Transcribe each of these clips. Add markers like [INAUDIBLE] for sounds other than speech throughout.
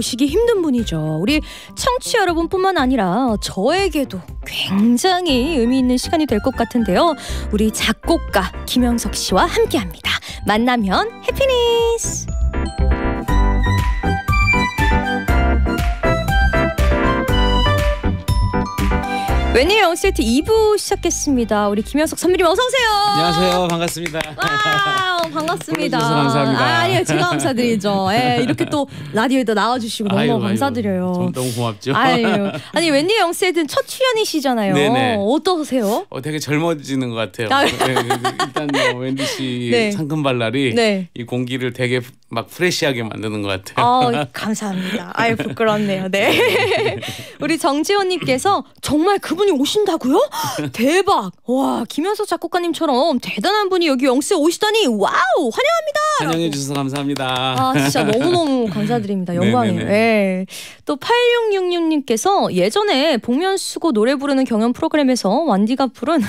모시기 힘든 분이죠. 우리 청취 여러분뿐만 아니라 저에게도 굉장히 의미 있는 시간이 될 것 같은데요. 우리 작곡가 김영석 씨와 함께합니다. 만나면 해피니스. 웬일 언세트 2부 시작했습니다. 우리 김현석 선배님 어서 오세요. 안녕하세요. 반갑습니다. 반갑습니다. 감사합니다. 아, 아니요 제가 감사드리죠. 예, 이렇게 또 라디오에도 나와주시고 너무 아유, 감사드려요. 아유, 너무 고맙죠. 아유, [LAUGHS] 아니 웬일 영세든 첫 출연이시잖아요. 네네. 어떠세요? 어, 되게 젊어지는 것 같아요. 아, 네, 네, 네. 일단 뭐 웬디 씨 네. 상금발랄이 네. 이 공기를 되게 막 프레시하게 만드는 것 같아요. 아, [LAUGHS] 감사합니다. 아유 부끄럽네요. 네. [LAUGHS] 우리 정지원님께서 정말 그분이 오신다고요? 대박. 와 김현석 작곡가님처럼 대단한 분이 여기 영세 오시다니 와 와우 환영합니다. 환영해 주셔서 감사합니다. 아 진짜 너무너무 [LAUGHS] 감사드립니다. 네, 네, 영광이에요. 네. 예. 또 8666님께서 예전에 복면수고 노래 부르는 경연 프로그램에서 완디가 부른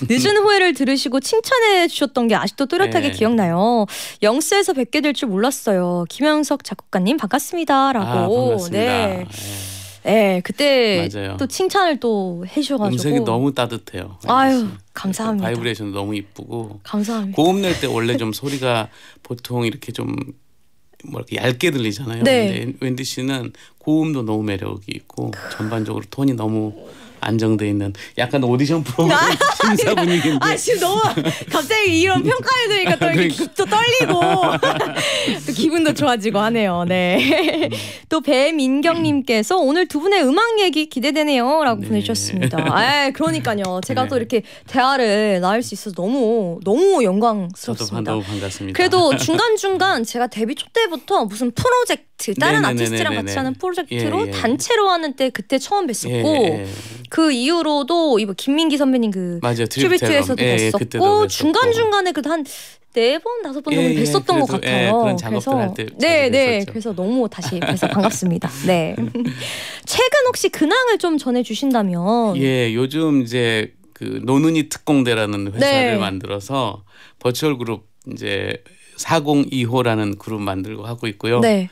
[LAUGHS] 늦은 후회를 들으시고 칭찬해 주셨던 게 아직도 또렷하게 네. 기억나요. 영스에서 뵙게 될 줄 몰랐어요. 김영석 작곡가님 반갑습니다라고. 아, 반갑습니다. 네. 네. 네, 그때 맞아요. 또 칭찬을 또 해주셔가지고 음색이 너무 따뜻해요. 아유 네, 감사합니다. 바이브레이션 너무 이쁘고 감사합니다. 고음 낼 때 원래 좀 소리가 보통 이렇게 좀뭐랄까 얇게 들리잖아요. 네. 근데 웬디 씨는 고음도 너무 매력이 있고 전반적으로 톤이 너무 안정돼 있는 약간 오디션 프로그램 아, 심사 분위기인데. 아 지금 너무 갑자기 이런 평가해드니까 또 이렇게 그러니까. 또 떨리고 [LAUGHS] 또 기분도 좋아지고 하네요. 네. 또 배민경님께서 오늘 두 분의 음악 얘기 기대되네요라고 네. 보내주셨습니다. 아 그러니까요. 네. 제가 네. 또 이렇게 대화를 나눌 수 있어서 너무 너무 영광스럽습니다. 너무 반갑습니다. 그래도 중간 중간 제가 데뷔 초 때부터 무슨 프로젝트 다른 네네네네네네. 네, 네, 아티스트랑 같이 하는 프로젝트로 예, 예. 단체로 하는 때 그때 처음 뵀었고. 예, 예, 예. 그 이후로도 이번 뭐 김민기 선배님 그 맞아요, 큐비트에서도 뵀었고 예, 중간 중간에 그 한 네 번 다섯 번 정도 예, 예, 뵀었던 그래것 예, 같아요. 그런 작업들 할때 네, 네. 그래서 너무 다시 그래서 반갑습니다. 네. [LAUGHS] 최근 혹시 근황을 좀 전해 주신다면 예, 요즘 이제 그 노는이 특공대라는 회사를 네. 만들어서 버추얼 그룹 이제 402호라는 그룹 만들고 하고 있고요. 네.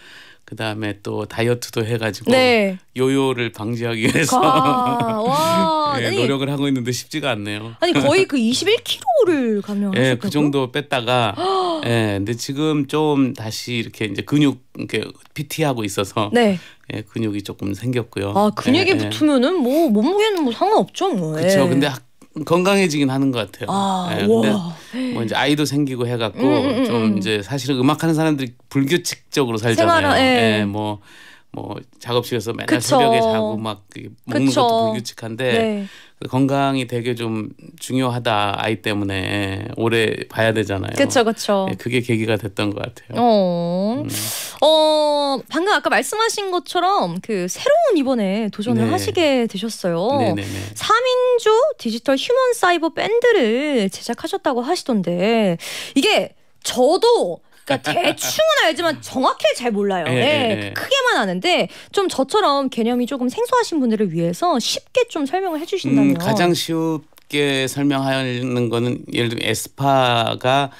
그 다음에 또 다이어트도 해가지고 네. 요요를 방지하기 위해서 아, 와, 예, [LAUGHS] 아니, 노력을 하고 있는데 쉽지가 않네요. 아니 거의 그 21kg를 감량하셨다고? 예, 그 정도 뺐다가 [GASPS] 예, 근데 지금 좀 다시 이렇게 이제 근육 이렇게 PT 하고 있어서 네. 예, 근육이 조금 생겼고요. 아 근육이 예, 예. 붙으면은 뭐 몸무게는 뭐 상관없죠 뭐. 그렇죠. 근데 건강해지긴 하는 것 같아요. 아, 네, 근데 뭐 이제 아이도 생기고 해갖고 음, 음, 음 좀 음. 이제 사실은 음악하는 사람들이 불규칙적으로 살잖아요. 예. 네, 뭐뭐 작업실에서 맨날 그쵸. 새벽에 자고 막 먹는 그쵸. 것도 불규칙한데 네. 그 건강이 되게 좀 중요하다 아이 때문에 오래 봐야 되잖아요. 그렇죠, 그렇죠. 네, 그게 계기가 됐던 것 같아요. 어, 음. 어 방금 아까 말씀하신 것처럼 그 새로운 이번에 도전을 네. 하시게 되셨어요. 네네네. 3인조 디지털 휴먼 사이버 밴드를 제작하셨다고 하시던데 이게 저도 그러니까 대충은 알지만 정확히 잘 몰라요. 예, 예, 예, 예. 크게만 아는데 좀 저처럼 개념이 조금 생소하신 분들을 위해서 쉽게 좀 설명을 해주신다면 음, 가장 쉽게 설명하는 거는 예를 들면 에스파가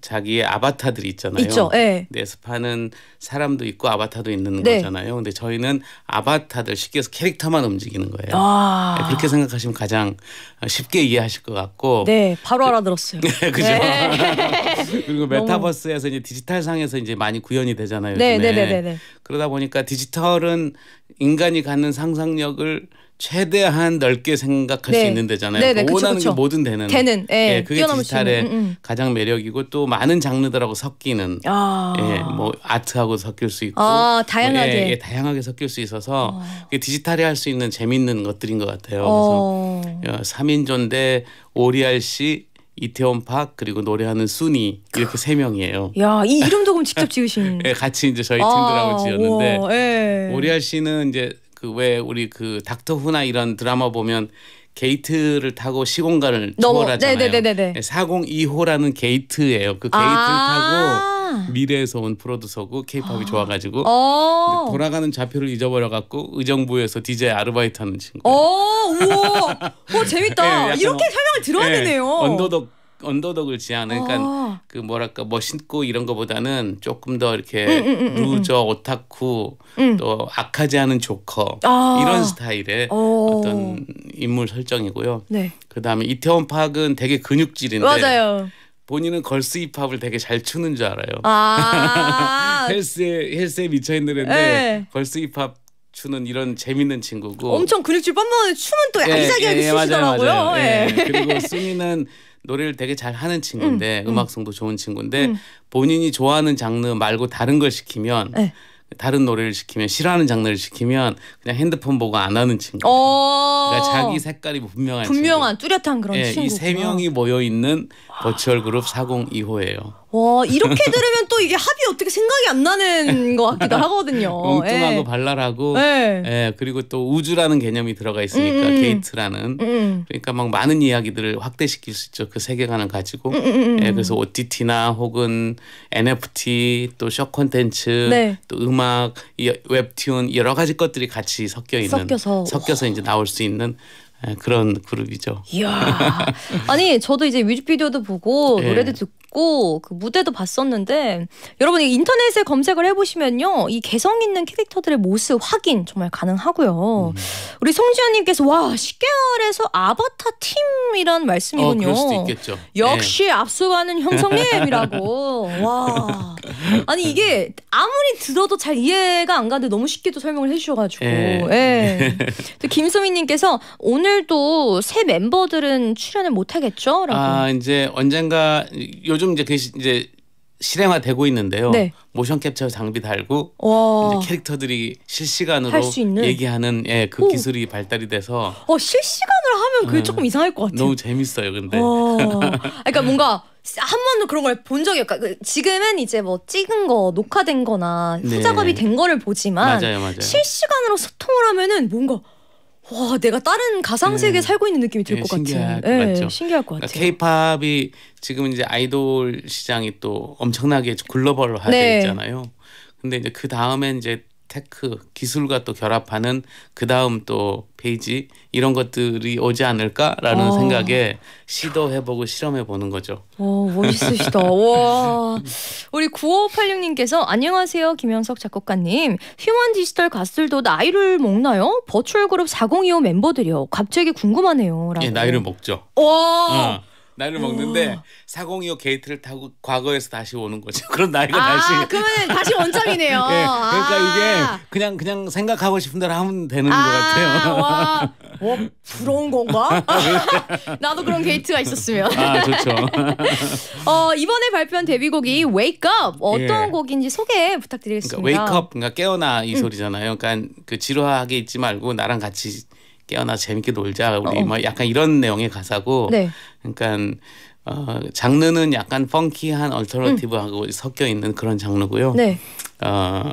자기의 아바타들이 있잖아요. 있죠. 네. 예. 네스파는 사람도 있고 아바타도 있는 네. 거잖아요. 근데 저희는 아바타들 쉽게 해서 캐릭터만 움직이는 거예요. 아. 예, 그렇게 생각하시면 가장 쉽게 이해하실 것 같고. 네, 바로 그 알아들었어요. [LAUGHS] 네, 그죠. 네. [LAUGHS] 그리고 메타버스에서 이제 디지털 상에서 이제 많이 구현이 되잖아요. 네, 네, 네, 네, 네. 그러다 보니까 디지털은 인간이 갖는 상상력을 최대한 넓게 생각할 네. 수 있는 데잖아요. 네네, 네, 그쵸, 원하는 그쵸. 게 뭐든 되는. 되는. 예, 예 그게 디지털의 음, 음. 가장 매력이고 또 많은 장르들하고 섞이는. 아. 예, 뭐 아트하고 섞일 수 있고. 아, 다양하게. 뭐 예, 예, 다양하게 섞일 수 있어서 아. 디지털이 할 수 있는 재밌는 것들인 것 같아요. 어. 그래서 어. 삼인조인데 오리알 씨, 이태원 박 그리고 노래하는 순이 이렇게 세 명이에요. 야, 이 이름도 그럼 직접 [LAUGHS] 지으신. 예, 같이 이제 저희 아, 팀들하고 아, 지었는데 오, 예. 오리알 씨는 이제 그왜 우리 그 닥터 후나 이런 드라마 보면 게이트를 타고 시공간을 초월하잖아요. 네 402호라는 게이트예요. 그 게이트를 아 타고 미래에서 온 프로듀서고 케이팝이 아 좋아가지고 어. 돌아가는 좌표를 잊어버려갖고 의정부에서 디제이 아르바이트 하는 친구. 어, 우와, 오 재밌다. 네, [LAUGHS] 이렇게 설명을 들어야 네, 되네요. 언더독 언더덕을 지향하는 그러니까 아. 그 뭐랄까 멋있고 뭐 이런 거보다는 조금 더 이렇게 음, 음, 음, 음, 음. 루저 오타쿠 음. 또 악하지 않은 조커 아. 이런 스타일의 오. 어. 어떤 인물 설정이고요. 네. 그다음에 이태원 파악은 되게 근육질인데 맞아요. 본인은 걸스 힙합을 되게 잘 추는 줄 알아요. 아. [LAUGHS] 헬스에 헬스에 미쳐 있는 애인데 네. 걸스 힙합 추는 이런 재밌는 친구고 엄청 근육질 뻔뻔한 춤은 또 예, 아기자기하게 예, 예, 추시더라고요. 맞아요, 맞아요. 예. 예. 그리고 수미는 노래를 되게 잘 하는 친구인데 음, 음. 악성도 좋은 친구인데 음. 본인이 좋아하는 장르 말고 다른 걸 시키면 네. 다른 노래를 시키면 싫어하는 장르를 시키면 그냥 핸드폰 보고 안 하는 친구. 어. 그러니까 자기 색깔이 분명한 분명한 친구. 뚜렷한 그런 예, 친구. 이세 명이 모여 있는 버추얼 그룹 402호예요. 와 이렇게 들으면 또 이게 합이 어떻게 생각이 안 나는 것 같기도 [LAUGHS] 하거든요. 엉뚱하고 예. 발랄하고 예. 예. 그리고 또 우주라는 개념이 들어가 있으니까 음음. 음, 음. 게이트라는 음음. 음. 그러니까 막 많은 이야기들을 확대시킬 수 있죠 그 세계관을 가지고 예, 그래서 OTT나 혹은 NFT 또 쇼 콘텐츠 네. 또 음악 웹툰 여러 가지 것들이 같이 섞여 있는 섞여서, 섞여서 이제 나올 수 있는 예, 그런 그룹이죠. 이야. [LAUGHS] 아니 저도 이제 뮤직비디오도 보고 네. 노래도 듣고 그 무대도 봤었는데 여러분 인터넷에 검색을 해보시면요 이 개성 있는 캐릭터들의 모습 확인 정말 가능하고요. 음. 우리 송지현님께서 와 10개월에서 아바타 팀이란 어, 말씀이군요. 어, 역시 네. 앞서가는 형성님이라고. [LAUGHS] 와. 아니 이게 아무리 들어도 잘 이해가 안 가는데 너무 쉽게 도 설명을 해주셔가지고. 예. 예. [LAUGHS] 또 김소민님께서 오늘도 새 멤버들은 출연을 못하겠죠? 라고. 아 이제 언젠가 요즘 이제 그 이제 실행화되고 있는데요. 네. 모션 캡처 장비 달고 캐릭터들이 실시간으로 얘기하는 예, 그 오. 기술이 발달이 돼서 어 실시간으로 하면 그게 어, 조금 이상할 것 같아요. 너무 재밌어요, 근데. [LAUGHS] 아, 그러니까 뭔가 한 번도 그런 걸 본 적이 없고그 지금은 이제 뭐 찍은 거 녹화된 거나 네. 후작업이 네. 된 거를 보지만 맞아요, 맞아요. 실시간으로 소통을 하면은 뭔가 와 내가 다른 가상 네. 세계에 네. 살고 있는 느낌이 들것 네, 같은 네, 신기할 것 그러니까 같아요. 케이팝이 그러니까 지금 이제 아이돌 시장이 또 엄청나게 글로벌화돼 있잖아요. 근데 이제 그 다음에 이제 테크 기술과 또 결합하는 그 다음 또 페이지 이런 것들이 오지 않을까라는 오. 어. 생각에 시도해보고 실험해보는 거죠. 오, 어, 멋있으시다. [LAUGHS] 와. 우리 9586님께서 안녕하세요 김현석 작곡가님. 휴먼 디지털 가수들도 나이를 먹나요? 버추얼 그룹 4025 멤버들이요. 갑자기 궁금하네요. 라고. 예, 나이를 먹죠. 와. 어. 나이를 먹는데 4025 어. 게이트를 타고 과거에서 다시 오는 거죠. [LAUGHS] 그런 나이가 아, 다시. 그러면 다시 원점이네요. 네, [LAUGHS] 그러니까 아 이게 그냥 그냥 생각하고 싶은 대로 하면 되는 아것 아, 같아요. 와, [LAUGHS] 어, 부러운 건가? 나도 그런 게이트가 있었으면. 아 좋죠. 어 이번에 발표한 데뷔곡이 Wake Up 어떤 예. 곡인지 소개 부탁드리겠습니다. 그러니까 Wake Up 그러니까 깨어나 이 음. 소리잖아요. 그러니까 그 지루하게 있지 말고 나랑 같이 깨어나 재밌게 놀자 우리 어. 막 뭐 약간 이런 내용의 가사고 네. 그러니까 어, 장르는 약간 펑키한 얼터너티브하고 음. 섞여 있는 그런 장르고요. 네. 어,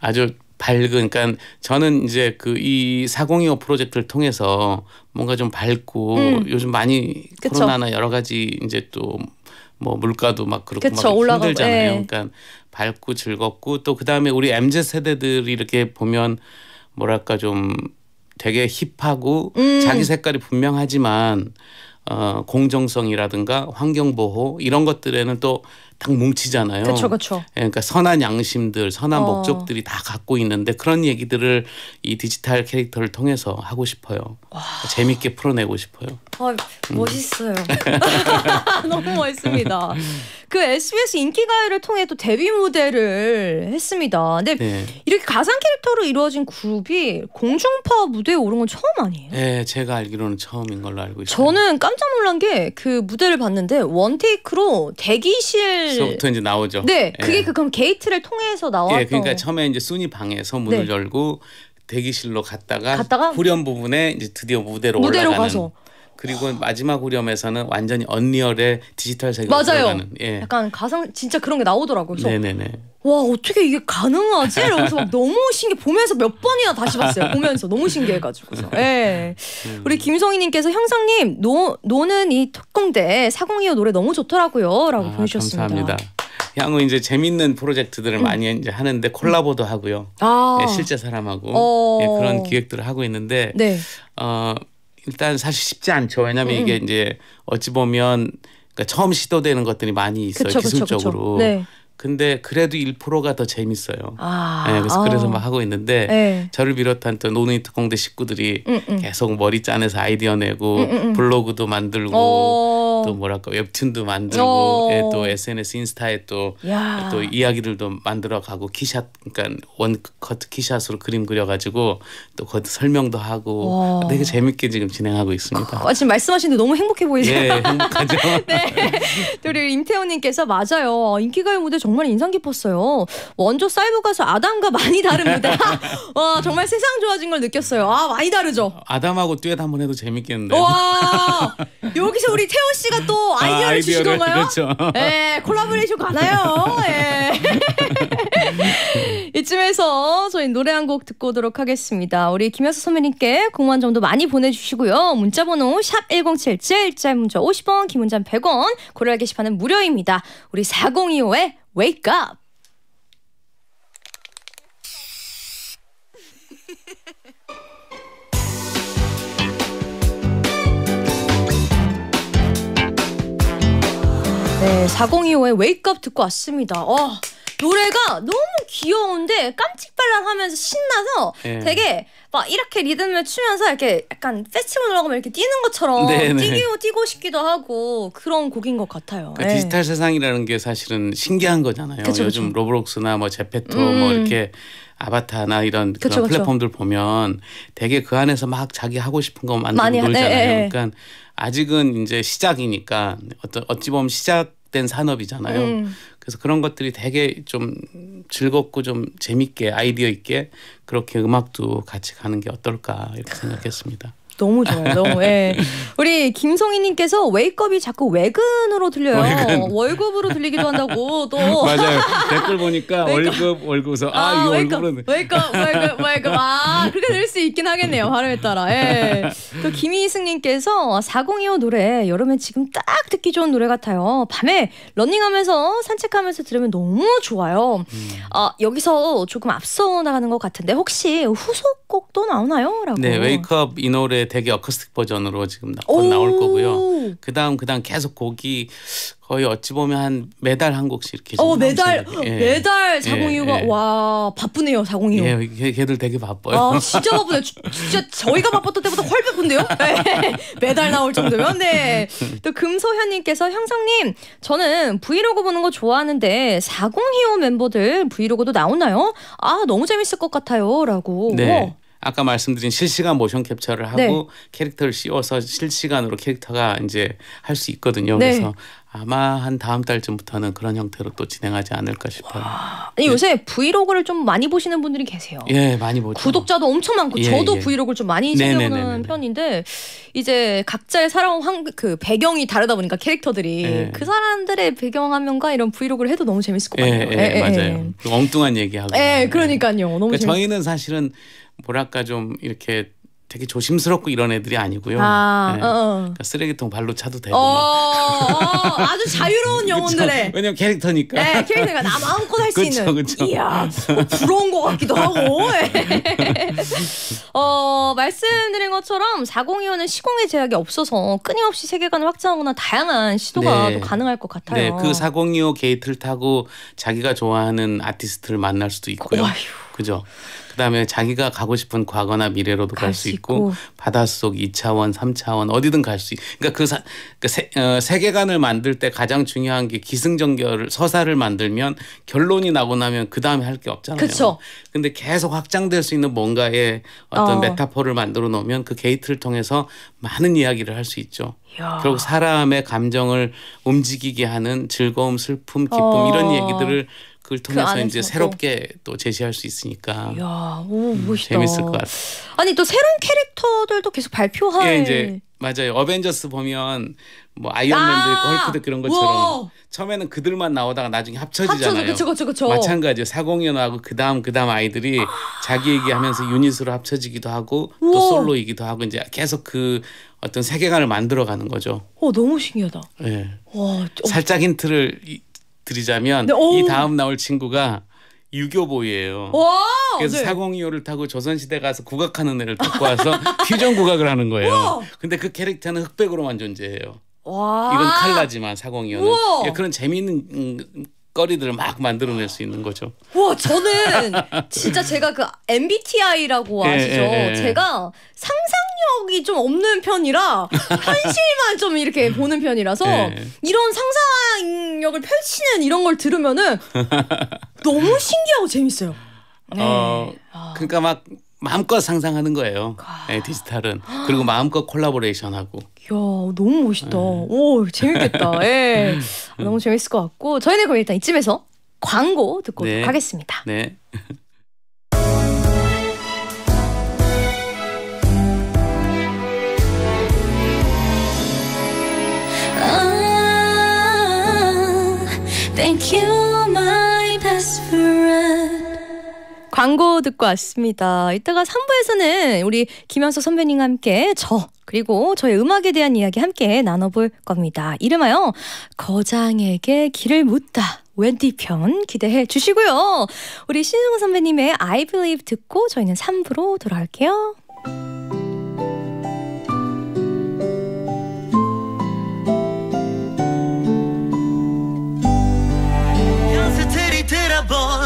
아주 밝은 그러니까 저는 이제 그 이 사공이오 프로젝트를 통해서 뭔가 좀 밝고 음. 요즘 많이 그쵸. 코로나나 여러 가지 이제 또 뭐 물가도 막 그렇고 그쵸, 막 올라가고, 힘들잖아요. 예. 그러니까 밝고 즐겁고 또 그다음에 우리 MZ 세대들이 이렇게 보면 뭐랄까 좀 되게 힙하고 음. 자기 색깔이 분명하지만 어, 공정성이라든가 환경보호 이런 것들에는 또딱 뭉치잖아요. 그렇죠, 그러니까 선한 양심들, 선한 어. 목적들이 다 갖고 있는데 그런 얘기들을 이 디지털 캐릭터를 통해서 하고 싶어요. 와. 재밌게 풀어내고 싶어요. 아, 음. 멋있어요. [LAUGHS] [LAUGHS] 너무 멋있습니다. 그 SBS 인기가요를 통해 또 데뷔 무대를 했습니다. 근데 네. 이렇게 가상 캐릭터로 이루어진 그룹이 공중파 무대에 오른 건 처음 아니에요? 네, 제가 알기로는 처음인 걸로 알고 있어요. 저는 깜짝 놀란 게 그 무대를 봤는데 원테이크로 대기실 게서부터 네. 이제 나오죠. 네, 예. 그게 예. 그 그럼 게이트를 통해서 나왔던. 예, 그러니까 처음에 이제 순이 방에서 문을 네. 열고 대기실로 갔다가, 갔다가 후렴 부분에 이제 드디어 무대로, 올라가는. 가서. 그리고 마지막 후렴에서는 완전히 언리얼의 디지털 세계 맞아요. 예. 약간 가상 진짜 그런 게 나오더라고요. 그래서 네네네. 와 어떻게 이게 가능하지? 이러면서 막 너무 신기해 보면서 몇 번이나 다시 봤어요. 보면서 너무 신기해가지고서. 예. 음. 우리 김성희님께서 형상님 노 노는 이 특공대 사공이호 노래 너무 좋더라고요라고 아, 보내주셨습니다. 감사합니다. 향후 이제 재밌는 프로젝트들을 음. 많이 이제 하는데 콜라보도 하고요. 아. 예, 실제 사람하고 어... 예, 그런 기획들을 하고 있는데 네. 어, 일단 사실 쉽지 않죠. 왜냐하면 음. 이게 이제 어찌 보면 그러니까 처음 시도되는 것들이 많이 있어요. 그쵸, 기술적으로. 그쵸, 그쵸. 네. 근데 그래도 1%가 더 재밌어요. 아, 네, 그래서 아. 그래서 막 하고 있는데 네. 저를 비롯한 또 노능이 특공대 식구들이 음, 음. 계속 머리 짜내서 아이디어 내고 음, 음, 음. 블로그도 만들고 오. 어. 또 뭐랄까 웹툰도 만들고 어. 예, 또 SNS 인스타에 또또 예, 또 이야기들도 만들어 가고 키샷 그러니까 원커트 키샷으로 그림 그려 가지고 또 거기 설명도 하고 오. 되게 재밌게 지금 진행하고 있습니다. 아, 지금 말씀하시는데 너무 행복해 보이세요. 예, 행복하죠. [LAUGHS] 네. 우리 임태훈 님께서 맞아요. 인기가요 무대 정말 인상 깊었어요. 원조 사이버 가수 아담과 많이 다릅니다. [LAUGHS] 와 정말 세상 좋아진 걸 느꼈어요. 아 많이 다르죠. 아담하고 듀엣 한 번 해도 재밌겠는데. 와 여기서 우리 태호 씨가 또 아, 아이디어를, 아, 아이디어를 주신 건가요? 그렇죠. 예 콜라보레이션 가나요? 예. [LAUGHS] 이쯤에서 저희 노래 한 곡 듣고 오도록 하겠습니다. 우리 김현수 선배님께 공원 정도 많이 보내주시고요. 문자번호 샵 1077, 짧은 문자 50원, 긴 문자 100원, 고려할 게시판은 무료입니다. 우리 4025의 Wake Up! 네, 4025의 웨이크업 듣고 왔습니다. 어. 노래가 너무 귀여운데 깜찍발랄하면서 신나서 네. 되게 막 이렇게 리듬을 추면서 이렇게 약간 페스티벌 올라가면 이렇게 뛰는 것처럼 네네. 뛰고 뛰고 싶기도 하고 그런 곡인 것 같아요. 그러니까 네. 디지털 세상이라는 게 사실은 신기한 거잖아요. 그쵸, 요즘 그쵸. 로블록스나 뭐 제페토 뭐 음. 뭐 이렇게 아바타나 이런 그쵸, 그런 플랫폼들 보면 되게 그 안에서 막 자기 하고 싶은 거 만들고 네, 놀잖아요. 네, 네, 그러니까 아직은 이제 시작이니까 어찌 보면 시작 고착된 산업이잖아요. 음. 그래서 그런 것들이 되게 좀 즐겁고 좀 재밌게 아이디어 있게 그렇게 음악도 같이 가는 게 어떨까 이렇게 생각했습니다. 너무 좋아요. [LAUGHS] 너무. 예. 우리 김성희님께서 웨이크업이 자꾸 외근으로 들려요. 월근. 월급으로 들리기도 한다고 또. 맞아요. [LAUGHS] 댓글 보니까 월급 월급서 아, 아 이거 월급으로. 웨이크업 월급 월급 아 그렇게 될 수 있긴 하겠네요. 발음에 따라. 예. 또 김희승님께서 4025 노래 여름에 지금 딱 듣기 좋은 노래 같아요. 밤에 러닝하면서 산책하면서 들으면 너무 좋아요. 음. 아 여기서 조금 앞서 나가는 것 같은데 혹시 후속곡도 나오나요?라고. 네 웨이크업 이 노래. 대개 어쿠스틱 버전으로 지금 곧 나올 거고요. 그다음 그다음 계속 곡이 거의 어찌 보면 한 매달 한 곡씩 이렇게 어 예. 매달 예. 매달 4 0 2 5 예, 예. 바쁘네요 4 0 2 예, 걔들 되게 바빠요. 아 진짜 바쁘네. 진짜 저희가 바빴던 때보다 훨씬 바쁜데요? 예. [LAUGHS] 매달 나올 정도면 네. 또 금소현님께서 형성님 저는 브이로그 보는 거 좋아하는데 4025 멤버들 브이로그도 나오나요? 아 너무 재밌을 것 같아요. 라고. 네. 어, 아까 말씀드린 실시간 모션 캡처를 하고 네. 캐릭터를 씌워서 실시간으로 캐릭터가 이제 할 수 있거든요. 네. 그래서 아마 한 다음 달쯤부터는 그런 형태로 또 진행하지 않을까 싶어요. 아니 예. 요새 네. 브이로그를 좀 많이 보시는 분들이 계세요. 예, 많이 보죠. 구독자도 엄청 많고 예, 저도 예. 브이로그를 좀 많이 챙겨보는 편인데 이제 각자의 살아온 환, 그 배경이 다르다 보니까 캐릭터들이 예. 그 사람들의 배경화면과 이런 브이로그를 해도 너무 재밌을 것 예, 같아요. 예, 예, 예 맞아요. 엉뚱한 얘기하고. 예, 그러니까요. 너무 그러니까 저희는 사실은 뭐랄까 좀 이렇게 되게 조심스럽고 이런 애들이 아니고요. 아, 네. 어. 어. 그러니까 쓰레기통 발로 차도 되고. 어, 어, 어, 아주 자유로운 [LAUGHS] 영혼들의. 왜냐면 캐릭터니까. 네, 캐릭터가 나 마음껏 할 수 있는. 그쵸. 이야, 뭐 부러운 것 같기도 하고. 예. [LAUGHS] 어, 말씀드린 것처럼 402호는 시공의 제약이 없어서 끊임없이 세계관을 확장하거나 다양한 시도가 네. 가능할 것 같아요. 네, 그 402호 게이트를 타고 자기가 좋아하는 아티스트를 만날 수도 있고요. 오, 그죠. 그다음에 자기가 가고 싶은 과거나 미래로도 갈 수 있고, 있고 바닷속 2차원, 3차원 어디든 갈 수 있. 그러니까 그, 사, 그 세, 어, 세계관을 만들 때 가장 중요한 게 기승전결을 서사를 만들면 결론이 나고 나면 그다음에 할 게 없잖아요. 그렇 근데 계속 확장될 수 있는 뭔가의 어떤 어. 메타포를 만들어 놓으면 그 게이트를 통해서 많은 이야기를 할 수 있죠. 야. 결국 사람의 감정을 움직이게 하는 즐거움, 슬픔, 기쁨 어. 이런 얘기들을 그걸 그 통해서 그 이제 새롭게 또 제시할 수 있으니까. 야, 오 멋있다. 음, 재밌을 것 같아. 아니 또 새로운 캐릭터들도 계속 발표할. 예, 이제 맞아요. 어벤져스 보면 뭐 아이언맨도 아, 있고 헐크도 그런 것처럼 우와. 처음에는 그들만 나오다가 나중에 합쳐지잖아요. 합쳐져, 그쵸, 그쵸, 그쵸. 마찬가지예요. 사공연하고 그다음 그다음 아이들이 아. 자기 얘기하면서 유닛으로 합쳐지기도 하고 우와. 또 솔로이기도 하고 이제 계속 그 어떤 세계관을 만들어가는 거죠. 어 너무 신기하다. 예. 네. 와, 살짝 힌트를 드리자면 네, 이 다음 나올 친구가 유교보이에요 그래서 네. 4025를 타고 조선시대 가서 국악하는 애를 타고 와서 퓨전 국악을 하는 거예요. 우와. 근데 그 캐릭터는 흑백으로만 존재해요. 와. 이건 칼라지만 4025는 예, 그러니까 그런 재미있는 거리들을 막 만들어낼 수 있는 거죠. 와 저는 진짜 제가 그 MBTI라고 예, 아시죠? 예, 예, 제가 상상력이 좀 없는 편이라 현실만 좀 이렇게 보는 편이라서 예. 이런 상상력을 펼치는 이런 걸 들으면은 너무 신기하고 재밌어요. 어, 네. 어, 그러니까 막 마음껏 상상하는 거예요. 네, 디지털은 그리고 마음껏 콜라보레이션하고. 야 너무 멋있다. 네. 오 재밌겠다. 예. 아, 너무 재밌을 것 같고 저희는 그럼 일단 이쯤에서 광고 듣고 네. 가겠습니다. 네. 아, thank you, my best friend. 광고 듣고 왔습니다. 이따가 3부에서는 우리 김현석 선배님과 함께 저 그리고 저의 음악에 대한 이야기 함께 나눠볼 겁니다. 이름하여 거장에게 길을 묻다. 웬디 편 기대해 주시고요. 우리 신승우 선배님의 I Believe 듣고 저희는 3부로 돌아올게요. 연세트리 들어본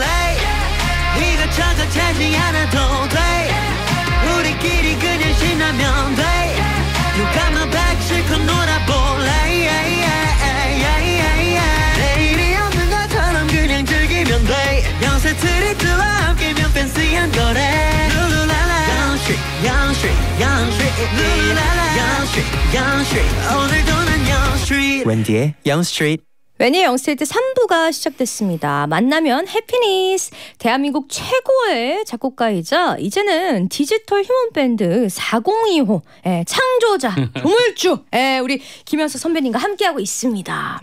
Wendy의 Young Street. 웨니의 영스테이트 3부가 시작됐습니다. 만나면 해피니스 대한민국 최고의 작곡가이자 이제는 디지털 휴먼밴드 402호 예, 창조자 [LAUGHS] 조물주 예, 우리 김현석 선배님과 함께하고 있습니다.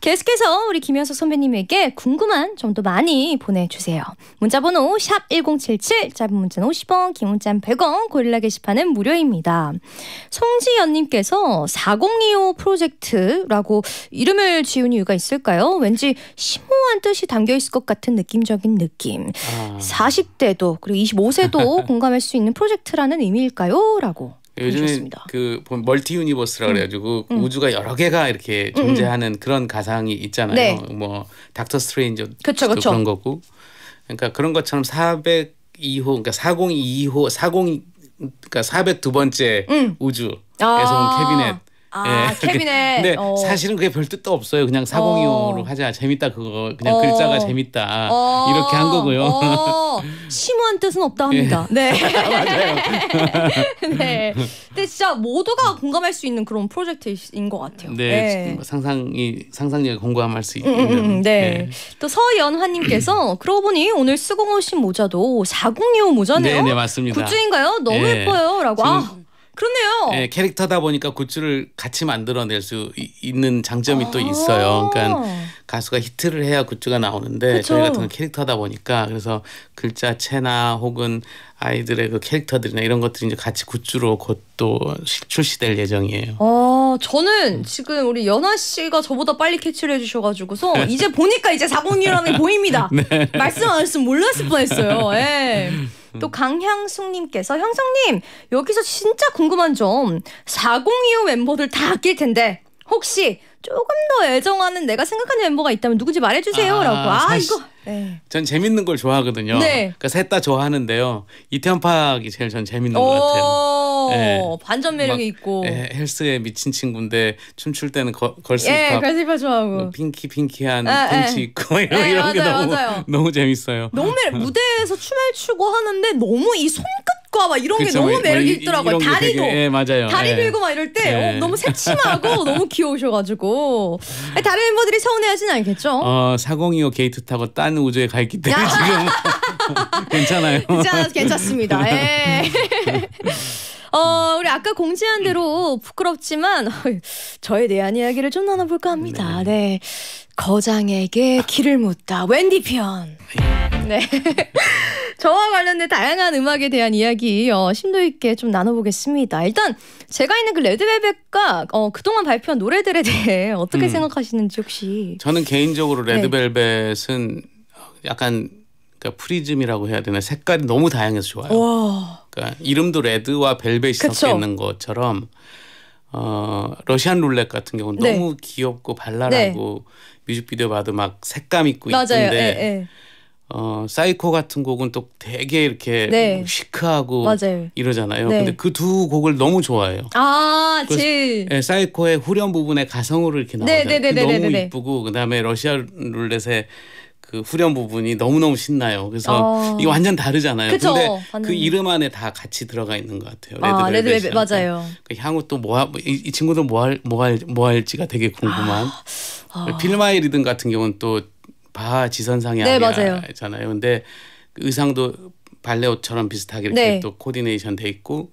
계속해서 우리 김현석 선배님에게 궁금한 점도 많이 보내주세요. 문자번호 1077, 짧은 문자는 50원, 긴 문자는 100원, 고릴라 게시판은 무료입니다. 송지연님께서 402호 프로젝트라고 이름을 지은 이유가 있을까요? 왠지 심오한 뜻이 담겨 있을 것 같은 느낌적인 느낌. 아. 40대도 그리고 25세도 [LAUGHS] 공감할 수 있는 프로젝트라는 의미일까요? 라고 요즘에 그 멀티 유니버스라 음. 그래가지고 음. 우주가 여러 개가 이렇게 음, 음. 존재하는 음. 그런 가상이 있잖아요. 네. 뭐 닥터 스트레인저 그쵸, 그쵸. 그런 거고. 그러니까 그런 것처럼 402호 그러니까 402호 40 그러니까 402번째 우주에서 아온 아. 캐비넷 아, 예. 캐비넷. [LAUGHS] 근데 어. 사실은 그게 별 뜻도 없어요. 그냥 4025로 어. 하자. 재밌다 그거. 그냥 어. 글자가 재밌다. 어. 이렇게 한 거고요. 어. [LAUGHS] 심오한 뜻은 없다 합니다. 예. 네. [LAUGHS] 맞아요. 네. 근데 진짜 모두가 공감할 수 있는 그런 프로젝트인 것 같아요. 네. 네. 상상이 상상력이 공감할 수 음, 음, 있는. 음, 음, 네. 네. 또 서연화님께서 [CLEARS THROAT] 그러고 보니 오늘 쓰고 오신 모자도 4025 모자네요. 네, 네 맞습니다. 굿즈인가요? 너무 예. 뻐요라고 아, 그렇네요. 예, 캐릭터다 보니까 굿즈를 같이 만들어낼 수 이, 있는 장점이 아또 있어요. 아. 그러니까 가수가 히트를 해야 굿즈가 나오는데 그쵸. 저희 같은 건 캐릭터다 보니까 그래서 글자체나 혹은 아이들의 그 캐릭터들이나 이런 것들이 이제 같이 굿즈로 곧 또 출시될 예정이에요. 어, 저는 지금 우리 연아 씨가 저보다 빨리 캐치를 해주셔가지고서 [LAUGHS] 이제 보니까 이제 4 0이라는 보입니다. [LAUGHS] 네. 말씀 안 했으면 몰랐을 뻔했어요. 예. 또 강향숙님께서 형성님 여기서 진짜 궁금한 점4025 멤버들 다 아낄 텐데 혹시 조금 더 애정하는 내가 생각하는 멤버가 있다면 누구지 말해주세요라고. 아, 아 이거. 네. 전 재밌는 걸 좋아하거든요. 네. 그러니까 셋다 좋아하는데요. 이태원 파악이 제일 전 재밌는 것 같아요. 네. 반전 매력이 있고. 네, 헬스에 미친 친구인데 춤출 때는 거, 걸스힙합. 예, 걸스힙 좋아하고. 뭐 핑키 핑키한 펀치 아, 있고 예. [LAUGHS] 이런, 에, 이런 맞아요, 게 너무 맞아요. 너무 재밌어요. 너무 매력, 무대에서 춤을 추고 하는데 너무 이 손끝 봐, 이런 그쵸, 뭐 게 너무 매력이 있더라고요. 다리도. 되게, 예, 맞아요. 다리 예. 들고 막 이럴 때 예. 어, 너무 새침하고 [LAUGHS] 너무 귀여우셔가지고. 다른 멤버들이 서운해하진 않겠죠? 어, 4025 게이트 타고 딴 우주에 가 있기 때문에 지금 [LAUGHS] 괜찮아요. 괜찮, 괜찮습니다. [LAUGHS] 예. 어, 우리 아까 공지한 대로 부끄럽지만 저에 대한 이야기를 좀 나눠볼까 합니다. 네. 네. 거장에게 길을 묻다. 웬디 편. 예. 네. 저와 관련된 다양한 음악에 대한 이야기 어, 심도 있게 좀 나눠보겠습니다. 일단 제가 있는 그 레드벨벳과 어, 그동안 발표한 노래들에 대해 [LAUGHS] 어떻게 음. 생각하시는지 혹시 저는 개인적으로 네. 레드벨벳은 네. 약간 그러니까 프리즘이라고 해야 되나 색깔이 너무 다양해서 좋아요. 와. 그러니까 이름도 레드와 벨벳이 섞여 있는 것처럼 어, 러시안 룰렛 같은 경우는 네. 너무 귀엽고 발랄하고 네. 뮤직비디오 봐도 막 색감 있고 맞아요. 이쁜데 에, 예, 에. 예. 어 사이코 같은 곡은 또 되게 이렇게 네. 시크하고 맞아요. 이러잖아요. 네. 근데 그 두 곡을 너무 좋아해요. 아, 제 네, 예, 사이코의 후렴 부분에 가성으로 이렇게 나오잖아요. 네, 네, 네, 네 너무 이쁘고 그다음에 러시아 룰렛의 그 후렴 부분이 너무너무 신나요. 그래서 아. 이거 완전 다르잖아요. 그쵸? 근데 완전... 그 이름 안에 다 같이 들어가 있는 것 같아요. 레드 아, 레드 벨벳 맞아요. 그 향후 또 뭐이 이 친구들 뭐할뭐할뭐 뭐 할지가 되게 궁금한. 아. 아. 필마이 리듬 같은 경우는 또바 지선상의 네, 아리아잖아요. 근데 그 의상도 발레 옷처럼 비슷하게 이렇게 네. 또 코디네이션 돼 있고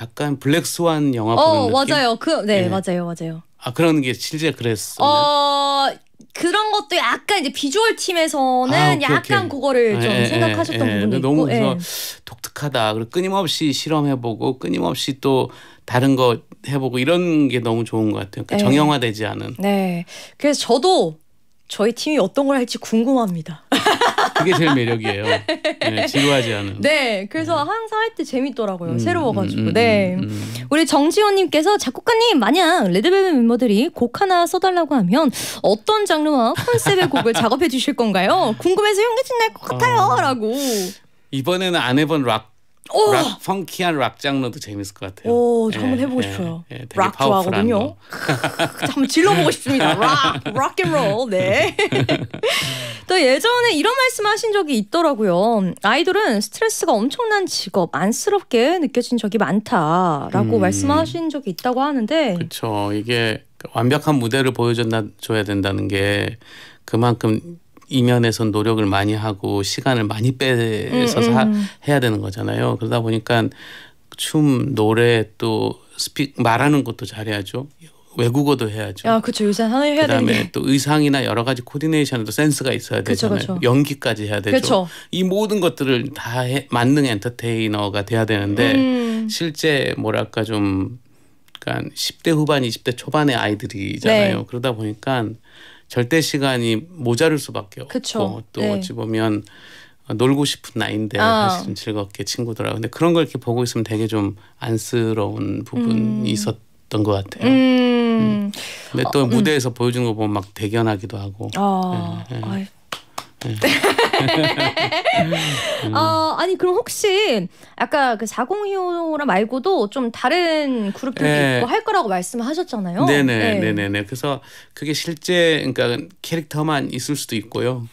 약간 블랙 스완 영화 어, 보는 느낌. 맞아요. 그 네, 네, 맞아요. 맞아요. 아, 그런 게 실제 그랬어 어, 그런 것도 약간 이제 비주얼 팀에서는 아, 약간 그거를 예, 좀 예, 생각하셨던 예, 부분이 예. 있고 너무 그 독특하다. 그리고 끊임없이 실험해보고 끊임없이 또 다른 거 해보고 이런 게 너무 좋은 것 같아요. 그러니까 네. 정형화되지 않은. 네. 그래서 저도 저희 팀이 어떤 걸 할지 궁금합니다. [LAUGHS] 그게 제일 매력이에요. 네, 지루하지 않은. 네, 그래서 네. 항상 할 때 재밌더라고요. 음, 새로워가지고. 음, 음, 네, 음, 음. 우리 정지호님께서 작곡가님 만약 레드벨벳 멤버들이 곡 하나 써달라고 하면 어떤 장르와 컨셉의 곡을 작업해 주실 건가요? 궁금해서 현기증 날것 같아요.라고. 아. 어, 이번에는 안 해본 락 오! 락, 펑키한 락 장르도 재밌을 것 같아요. 오, 예, 한번 해보고 예, 싶어요. 예, 락 좋아하거든요. [LAUGHS] 한번 질러보고 싶습니다. [LAUGHS] 락, 락앤롤. 네. [LAUGHS] 또 예전에 이런 말씀하신 적이 있더라고요. 아이돌은 스트레스가 엄청난 직업, 안쓰럽게 느껴진 적이 많다라고 음, 말씀하신 적이 있다고 하는데. 그렇죠. 이게 완벽한 무대를 보여줘야 된다는 게 그만큼 이면에서 노력을 많이 하고 시간을 많이 빼서 음, 음, 음. 해야 되는 거잖아요. 그러다 보니까 춤, 노래 또 스피 말하는 것도 잘해야죠. 외국어도 해야죠. 아, 그렇죠. 요새 하나 해야 되는 그다음에 또 의상이나 여러 가지 코디네이션에도 센스가 있어야 되잖아요. 그쵸. 연기까지 해야 되죠. 그쵸. 이 모든 것들을 다 해, 만능 엔터테이너가 돼야 되는데 음. 실제 뭐랄까 좀 그러니까 10대 후반, 20대 초반의 아이들이잖아요. 네. 그러다 보니까 절대 시간이 모자랄 수밖에 그쵸. 없고 또 네. 어찌 보면 놀고 싶은 나인데 아. 사실은 즐겁게 친구들하고 근데 그런 걸 이렇게 보고 있으면 되게 좀 안쓰러운 부분이 음. 있었던 것 같아요. 음. 음. 근데 또 어, 음. 무대에서 보여준거 보면 막 대견하기도 하고. 아. 네, 네. 음. 어, 아니 그럼 혹시 아까 그사공2 5랑 말고도 좀 다른 그룹들도 네. 있고 할 거라고 말씀하셨잖아요. 네네 네. 네네 그래서 그게 실제 그러니까 캐릭터만 있을 수도 있고요.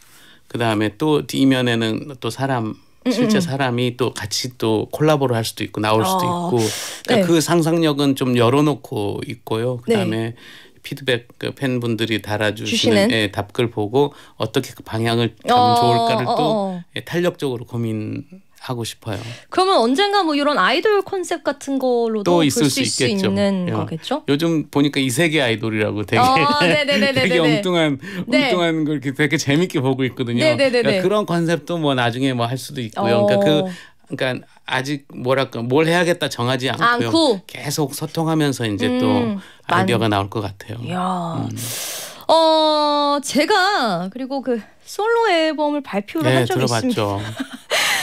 그 다음에 또 뒷면에는 또 사람 음, 실제 음, 사람이 또 같이 또 콜라보를 할 수도 있고 나올 수도 아, 있고 그러니까 네. 그 상상력은 좀 열어놓고 있고요. 그다음에 네. 피드백 그 팬분들이 달아주시는 예, 답글 보고 어떻게 그 방향을 가면 어, 좋을까를 어, 어. 또 예, 탄력적으로 고민하고 싶어요. 그러면 언젠가 뭐 이런 아이돌 컨셉 같은 걸로도 볼수 수 있는 예. 거겠죠? 요즘 보니까 이 세계 아이돌이라고 되게 아, [LAUGHS] 되게 [LAUGHS] 엉뚱한 네. 엉뚱한 걸 되게 재밌게 보고 있거든요. 그러니까 그런 컨셉도 뭐 나중에 뭐 할 수도 있고요. 그러니까 그 어. 그러니까 아직 뭐랄까 뭘 해야겠다 정하지 않고요. 않고. 계속 소통하면서 이제 음, 또 아이디어가 만... 나올 것 같아요. 야 음. 어 제가 그리고 그 솔로 앨범을 발표를 네, 한 적이 들어봤죠. 있습니다.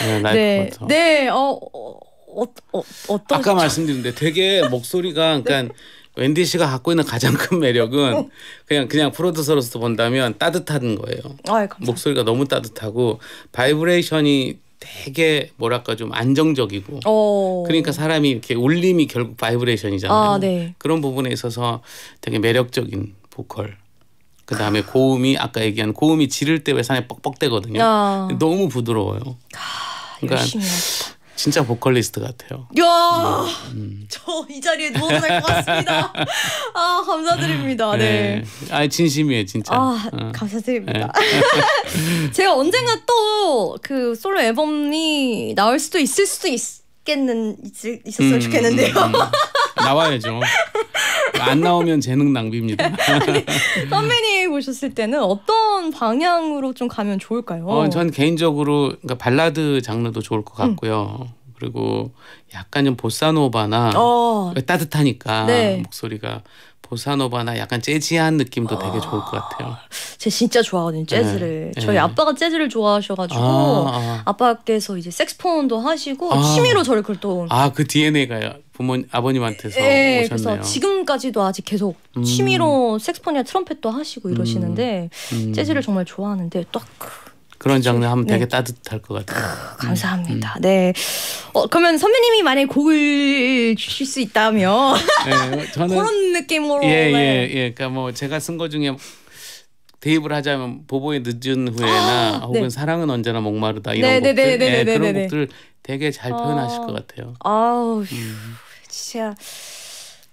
네, 네, 네, 어, 어, 어, 어떤 아까 말씀드렸데 되게 목소리가 그러니까 네. 웬디 씨가 갖고 있는 가장 큰 매력은 그냥 그냥 프로듀서로서 본다면 따뜻한 거예요. 아이, 목소리가 너무 따뜻하고 바이브레이션이 되게 뭐랄까 좀 안정적이고 오. 어. 그러니까 사람이 이렇게 울림이 결국 바이브레이션이잖아요. 아, 네. 그런 부분에 있어서 되게 매력적인 보컬. 그 다음에 고음이 아까 얘기한 고음이 지를 때 왜 산에 뻑뻑대거든요. 아. 너무 부드러워요. 아, 그러니까 진짜 보컬리스트 같아요. 야, 음. 음. 저이 자리에 누워도 될것 같습니다. 아 감사드립니다. 네. 네. 아 진심이에요, 진짜. 아 어. 감사드립니다. 네. [LAUGHS] 제가 언젠가 또 솔그 솔로 앨범이 나올 수도 있을 수도 있겠는 있, 었으면 음, 좋겠는데요. 음, 음, 나와야죠. 안 나오면 재능 낭비입니다. [LAUGHS] 아니, 선배님 보셨을 때는 어떤 방향으로 좀 가면 좋을까요? 어, 전 개인적으로 그러니까 발라드 장르도 좋을 것 음. 같고요. 그리고 약간 좀 보사노바나 어. 따뜻하니까 네. 목소리가 보사노바나 약간 재즈한 느낌도 되게 아. 좋을 것 같아요. 제 진짜 좋아하거든요 네. 재즈를. 네. 저희 네. 아빠가 재즈를 좋아하셔가지고 아, 아. 빠께서 이제 색스폰도 하시고 아. 취미로 저를 그걸 또. 아그 DNA가요. 부모 아버님한테서 네, 오셨네요. 그래서 지금까지도 아직 계속 음. 취미로 색스폰이나 트럼펫도 하시고 이러시는데 음. 음. 재즈를 정말 좋아하는데 딱. 그런 그렇죠. 장르 하면 되게 네. 따뜻할 것 같아요. 크, 음. 감사합니다. 음. 네. 어, 그러면 선배님이 만약 곡을 주실 수 있다면 네, 뭐 [LAUGHS] 저는 그런 느낌으로 예예예. 네. 예, 예, 그러니까 뭐 제가 쓴 거 중에 대입을 하자면 보보의 늦은 후에나 아, 혹은 네. 사랑은 언제나 목마르다 이런 네, 곡들 네, 네, 예, 그런 곡들 되게 잘 아, 표현하실 아, 것 같아요. 아우 음. 진짜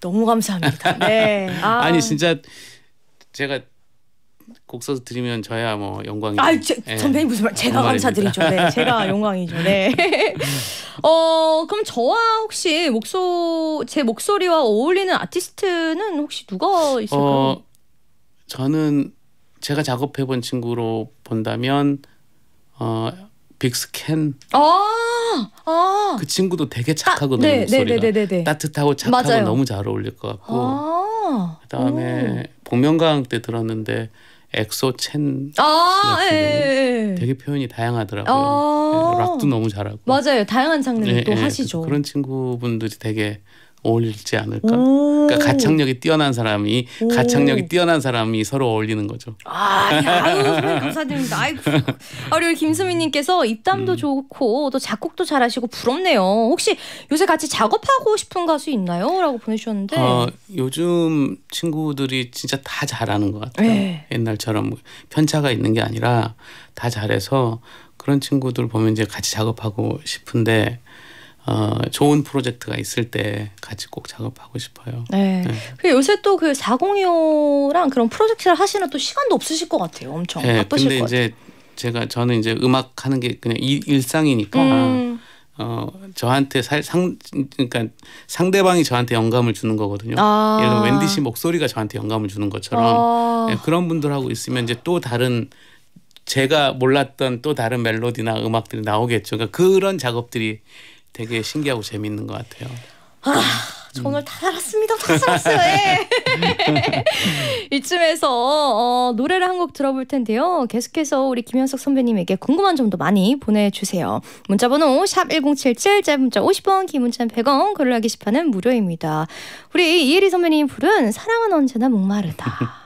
너무 감사합니다. 네. [LAUGHS] 아. 니 진짜 제가 곡 써서 드리면 저야 뭐 영광이. 아, 제, 예. 선배님 무슨 말? 제가 감사드리죠. 네, 제가 [LAUGHS] 영광이죠. 네. [LAUGHS] 어, 그럼 저와 혹시 목소 제 목소리와 어울리는 아티스트는 혹시 누가 있을까요? 어, 저는 제가 작업해본 친구로 본다면 어 빅스캔. 아, 아. 그 친구도 되게 아, 착하거든요. 아, 네, 목소리가 네, 네, 네, 따뜻하고 착하고 맞아요. 너무 잘 어울릴 것 같고. 아. 그다음에 복면가왕 때 들었는데 엑소첸 아, 예, 예, 예, 예, 되게 표현이 다양하더라고요. 아 락도 너무 잘하고 맞아요. 다양한 장르를 또 그 하시죠. 그런 친구분들이 되게 어울리지 않을까? 그러니까 가창력이 뛰어난 사람이 오. 가창력이 뛰어난 사람이 서로 어울리는 거죠. 아, 아유, 감사드립니다. 아이고. 아, 리 김수민님께서 입담도 음. 좋고 또 작곡도 잘하시고 부럽네요. 혹시 요새 같이 작업하고 싶은 가수 있나요?라고 보내주셨는데. 어, 요즘 친구들이 진짜 다 잘하는 것 같아요. 네. 옛날처럼 편차가 있는 게 아니라 다 잘해서 그런 친구들 보면 이제 같이 작업하고 싶은데 어, 좋은 프로젝트가 있을 때 같이 꼭 작업하고 싶어요. 네. 네. 그 요새 또 그4 0 2랑 그런 프로젝트를 하시는 또 시간도 없으실 것 같아요. 엄청 네, 바쁘실 근데 것 이제 같아요. 제가 저는 이제 음악 하는 게 그냥 이, 일상이니까 음. 어, 저한테 살, 상 그러니까 상대방이 저한테 영감을 주는 거거든요. 아. 예를 들면 웬디 씨 목소리가 저한테 영감을 주는 것처럼 아. 네, 그런 분들하고 있으면 이제 또 다른 제가 몰랐던 또 다른 멜로디나 음악들이 나오겠죠. 그러니까 그런 작업들이 되게 신기하고 재밌는 것 같아요. 아, 정말 다 살았습니다. 다 살았어요. 예. [LAUGHS] 이쯤에서 어, 노래를 한 곡 들어볼 텐데요. 계속해서 우리 김현석 선배님에게 궁금한 점도 많이 보내주세요. 문자번호 샵 1077, 짧은 문자 50원, 긴 문자 100원, 걸로 하기 시판은 무료입니다. 우리 이혜리 선배님 부른 사랑은 언제나 목마르다.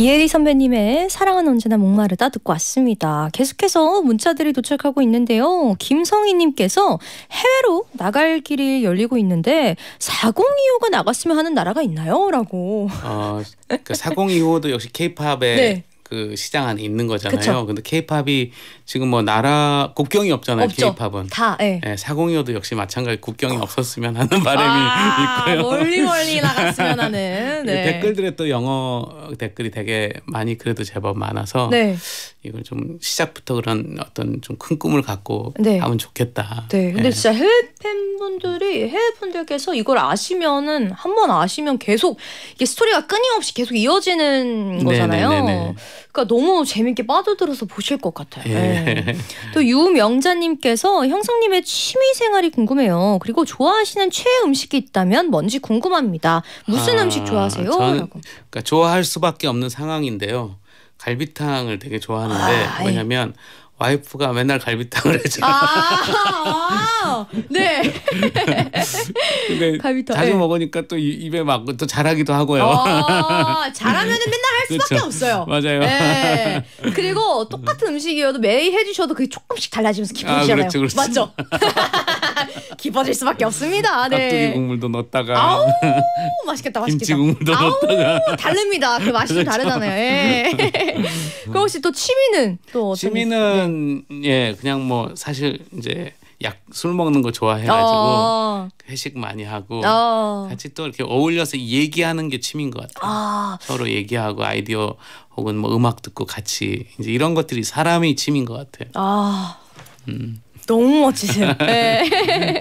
이혜리 선배님의 사랑은 언제나 목마르다 듣고 왔습니다. 계속해서 문자들이 도착하고 있는데요. 김성희님께서 해외로 나갈 길이 열리고 있는데 4025가 나갔으면 하는 나라가 있나요? 라고. 어, 그 4025도 역시 케이팝의 네. 그 시장 안에 있는 거잖아요. 그쵸. 근데 케이팝이 지금 뭐 나라 국경이 없잖아요. 케이팝은 다 네. 네, 402호도 역시 마찬가지 국경이 어. 없었으면 하는 바람이 아, [LAUGHS] 있고요. 멀리 멀리 나갔으면 하는 예, 네. 댓글들에 또 영어 댓글이 되게 많이 그래도 제법 많아서 네. 이걸 좀 시작부터 그런 어떤 좀 큰 꿈을 갖고 네. 하면 좋겠다. 네. 근데 네. 진짜 해외 팬분들이 해외 분들께서 이걸 아시면은 한 번 아시면 계속 이게 스토리가 끊임없이 계속 이어지는 네, 거잖아요. 네네네네. 네, 네. 그러니까 너무 재밌게 빠져들어서 보실 것 같아요. 예. 네. 또 유명자님께서 형성님의 취미 생활이 궁금해요. 그리고 좋아하시는 최애 음식이 있다면 뭔지 궁금합니다. 무슨 아, 음식 좋아하세요? 전, 그러니까 좋아할 수밖에 없는 상황인데요. 갈비탕을 되게 좋아하는데 아, 왜냐면 와이프가 맨날 갈비탕을 해줘. 아, 아 [LAUGHS] 네. 근데 갈비탕, 자주 네. 먹으니까 또 입에 맞고 또 잘하기도 하고요. 아, 어, 잘하면은 [LAUGHS] 맨날 할 수밖에 그렇죠. 없어요. 맞아요. 네. [LAUGHS] 그리고 똑같은 음식이어도 매일 해주셔도 그게 조금씩 달라지면서 기분이잖아요. 아, 그렇죠, 그렇죠. 맞죠? 깊어질 수밖에 없습니다. 네. 깍두기 국물도 넣었다가 아우 [LAUGHS] 맛있겠다 맛있겠다. 김치 국물도 아우, 넣었다가 다릅니다. 그 맛이 좀 다르잖아요. 예. [LAUGHS] 그 혹시 또 취미는 또 어떤 취미는 네. 예 그냥 뭐 사실 이제 약 술 먹는 거 좋아해가지고 어. 회식 많이 하고 어. 같이 또 이렇게 어울려서 얘기하는 게 취미인 것 같아요. 아. 서로 얘기하고 아이디어 혹은 뭐 음악 듣고 같이 이제 이런 것들이 사람이 취미인 것 같아요. 아. 음. 너무 멋지세요. [LAUGHS] 네.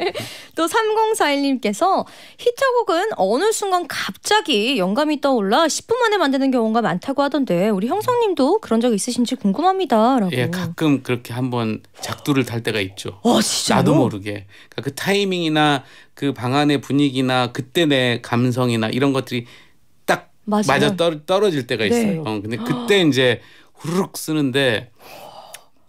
[LAUGHS] 또 3041님께서 히트곡은 어느 순간 갑자기 영감이 떠올라 10분 만에 만드는 경우가 많다고 하던데 우리 형성님도 그런 적 있으신지 궁금합니다라고. 예, 가끔 그렇게 한번 작두를 탈 때가 있죠. 어, 진짜요? 나도 모르게. 그러니까 그 타이밍이나 그방 안의 분위기나 그때 내 감성이나 이런 것들이 딱 맞아 떨어질 때가 네. 있어요. 네. 어, 근데 그때 [GASPS] 이제 후루룩 쓰는데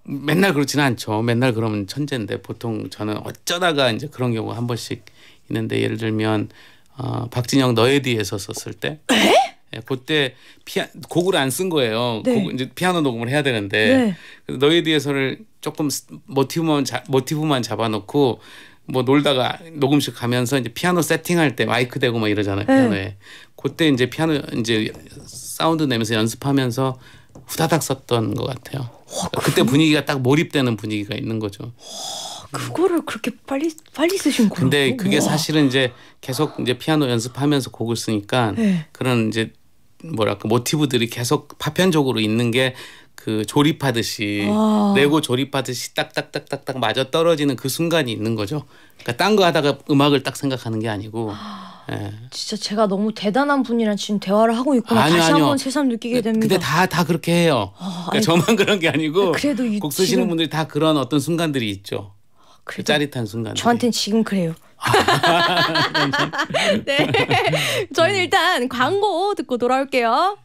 맨날 그렇지는 않죠. 맨날 그러면 천재인데 보통 저는 어쩌다가 이제 그런 경우가 한 번씩 있는데 예를 들면 어, 박진영 너의 뒤에서 썼을 때 에? 예, 그때 피아 곡을 안 쓴 거예요. 네. 곡, 이제 피아노 녹음을 해야 되는데 네. 너의 뒤에서를 조금 모티브만 자, 모티브만 잡아놓고 뭐 놀다가 녹음실 가면서 이제 피아노 세팅할 때 마이크 대고 막 이러잖아요. 네. 피아노에 그때 이제 피아노 이제 사운드 내면서 연습하면서 후다닥 썼던 것 같아요. 어, 그때 분위기가 딱 몰입되는 분위기가 있는 거죠. 그거를 그렇게 빨리 빨리 쓰신 거예요? 근데 그게 우와. 사실은 이제 계속 이제 피아노 연습하면서 곡을 쓰니까 네. 그런 이제 뭐랄까 모티브들이 계속 파편적으로 있는 게 그 조립하듯이 아. 레고 조립하듯이 딱딱딱딱딱 맞아 떨어지는 그 순간이 있는 거죠. 그러니까 딴 거 하다가 음악을 딱 생각하는 게 아니고. 아. 예. 진짜 제가 너무 대단한 분이랑 지금 대화를 하고 있구나 아니요, 다시 한번 새삼 느끼게 네, 됩니다. 근데 다 다 그렇게 해요. 어, 그러니까 저만 [LAUGHS] 그런 게 아니고 네, 그래도 이, 곡 쓰시는 지금... 분들이 다 그런 어떤 순간들이 있죠. 그 짜릿한 순간. 저한테는 지금 그래요. [LAUGHS] [LAUGHS] 네, 저희는 일단 광고 듣고 돌아올게요.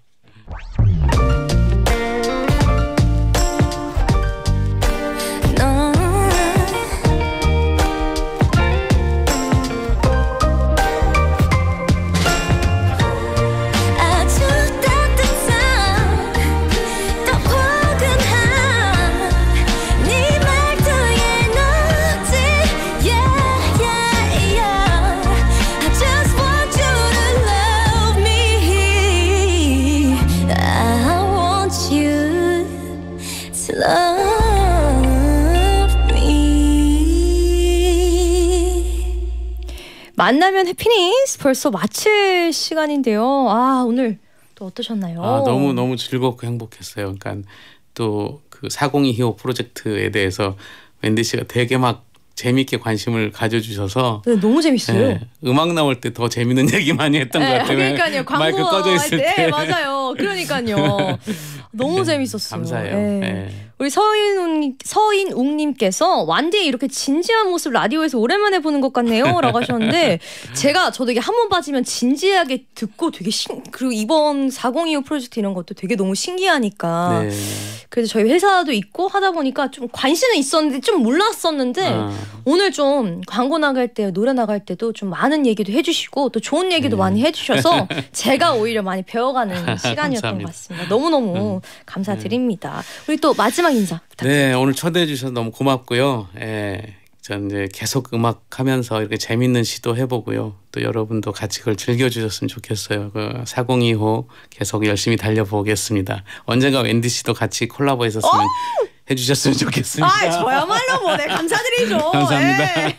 만나면 해피니스 벌써 마칠 시간인데요. 아 오늘 또 어떠셨나요? 아, 너무 너무 즐겁고 행복했어요. 그러니까 또그402 히오 프로젝트에 대해서 웬디 씨가 되게 막 재미있게 관심을 가져주셔서 네, 너무 재밌어요. 네, 음악 나올 때 더 재밌는 [LAUGHS] 얘기 많이 했던 네, 것 같아요. 그러니까요. 광고 마이크 꺼져 있을 때. 네, 맞아요. 그러니까요. [LAUGHS] 너무 네, 재밌었어요. 감사해요. 네. 네. 우리 서인웅, 서인웅님께서 완디의 이렇게 진지한 모습 라디오에서 오랜만에 보는 것 같네요 라고 하셨는데 [LAUGHS] 제가 저도 이게 한 번 빠지면 진지하게 듣고 되게 신 그리고 이번 4025 프로젝트 이런 것도 되게 너무 신기하니까 네. 그래서 저희 회사도 있고 하다 보니까 좀 관심은 있었는데 좀 몰랐었는데 아. 오늘 좀 광고 나갈 때 노래 나갈 때도 좀 많은 얘기도 해주시고 또 좋은 얘기도 네. 많이 해주셔서 [LAUGHS] 제가 오히려 많이 배워가는 시간이었던 것 같습니다 너무너무 음. 감사드립니다 네. 우리 또 마지막 마지막 인사. 네, 오늘 초대해 주셔서 너무 고맙고요. 예. 전 이제 계속 음악 하면서 이렇게 재밌는 시도 해보고요. 또 여러분도 같이 그걸 즐겨주셨으면 좋겠어요. 그 402호 계속 열심히 달려보겠습니다. 언젠가 웬디 씨도 같이 콜라보 했었으면 해주셨으면 좋겠습니다. 아 저야말로 뭐네 감사드리죠. [LAUGHS] 감사합니다. 네.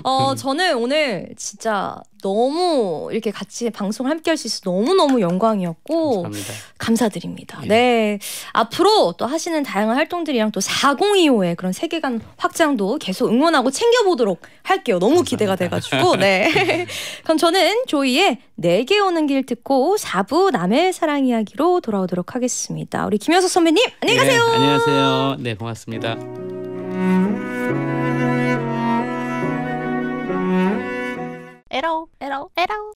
[LAUGHS] 어 저는 오늘 진짜 너무 이렇게 같이 방송 함께 할 수 있어서 너무너무 영광이었고 감사합니다. 감사드립니다. 예. 네. 앞으로 또 하시는 다양한 활동들이랑 또 4025의 그런 세계관 확장도 계속 응원하고 챙겨보도록 할게요. 너무 감사합니다. 기대가 돼가지고. 네. [LAUGHS] 그럼 저는 조이의 내게 네 오는 길 듣고 4부 남의 사랑 이야기로 돌아오도록 하겠습니다. 우리 김현석 선배님 안녕히 네, 가세요. 예, 안녕하세요. 안녕하세요. 네, 고맙습니다. 에라오, 에라오, 에라오.